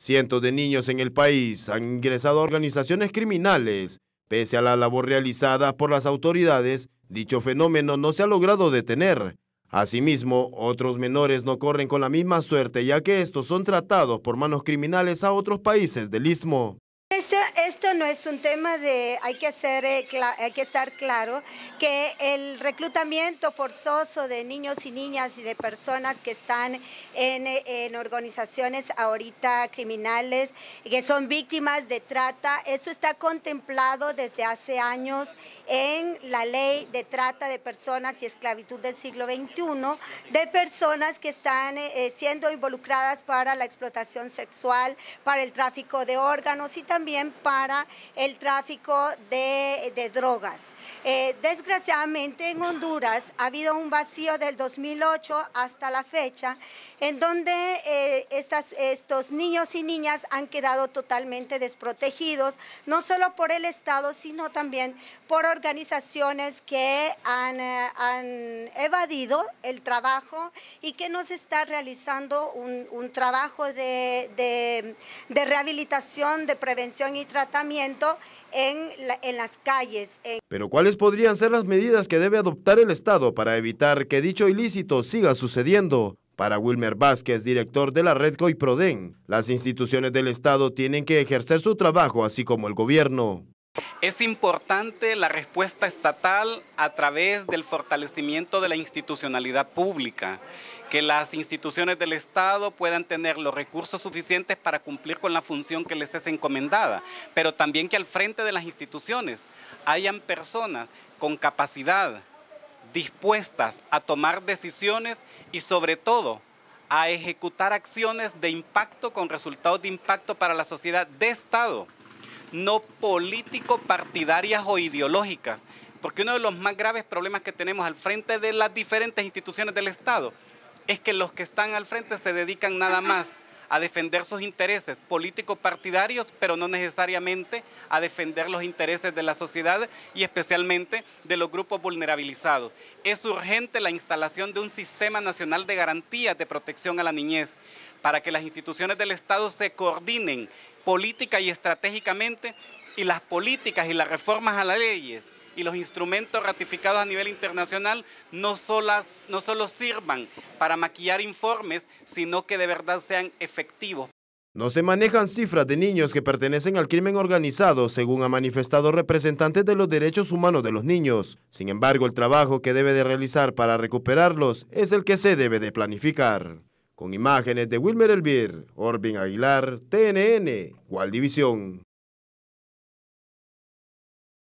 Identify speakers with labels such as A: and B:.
A: Cientos de niños en el país han ingresado a organizaciones criminales. Pese a la labor realizada por las autoridades, dicho fenómeno no se ha logrado detener. Asimismo, otros menores no corren con la misma suerte ya que estos son tratados por manos criminales a otros países del Istmo.
B: Esto, este no es un tema de, hay que, hacer, eh, hay que estar claro que el reclutamiento forzoso de niños y niñas y de personas que están en, en organizaciones ahorita criminales, que son víctimas de trata, eso está contemplado desde hace años en la ley de trata de personas y esclavitud del siglo XXI, de personas que están eh, siendo involucradas para la explotación sexual, para el tráfico de órganos y también también para el tráfico de, de drogas. Eh, desgraciadamente en Honduras ha habido un vacío del 2008 hasta la fecha, en donde eh, estos niños y niñas han quedado totalmente desprotegidos, no solo por el Estado, sino también por organizaciones que han, eh, evadido el trabajo y que no se está realizando un, trabajo de, rehabilitación, de prevención y tratamiento en, las calles.
A: Pero ¿cuál podrían ser las medidas que debe adoptar el Estado para evitar que dicho ilícito siga sucediendo? Para Wilmer Vázquez, director de la red Proden, las instituciones del Estado tienen que ejercer su trabajo, así como el gobierno.
C: Es importante la respuesta estatal a través del fortalecimiento de la institucionalidad pública, que las instituciones del Estado puedan tener los recursos suficientes para cumplir con la función que les es encomendada, pero también que al frente de las instituciones hayan personas con capacidad, dispuestas a tomar decisiones y sobre todo a ejecutar acciones de impacto con resultados de impacto para la sociedad de Estado no político-partidarias o ideológicas, porque uno de los más graves problemas que tenemos al frente de las diferentes instituciones del Estado es que los que están al frente se dedican nada más a defender sus intereses político-partidarios, pero no necesariamente a defender los intereses de la sociedad y especialmente de los grupos vulnerabilizados. Es urgente la instalación de un sistema nacional de garantías de protección a la niñez para que las instituciones del Estado se coordinen política y estratégicamente y las políticas y las reformas a las leyes y los instrumentos ratificados a nivel internacional no, no solo sirvan para maquillar informes, sino que de verdad sean efectivos.
A: No se manejan cifras de niños que pertenecen al crimen organizado, según ha manifestado representantes de los derechos humanos de los niños. Sin embargo, el trabajo que debe de realizar para recuperarlos es el que se debe de planificar. Con imágenes de Wilmer Elvir, Orbin Aguilar, TNN, Gual División.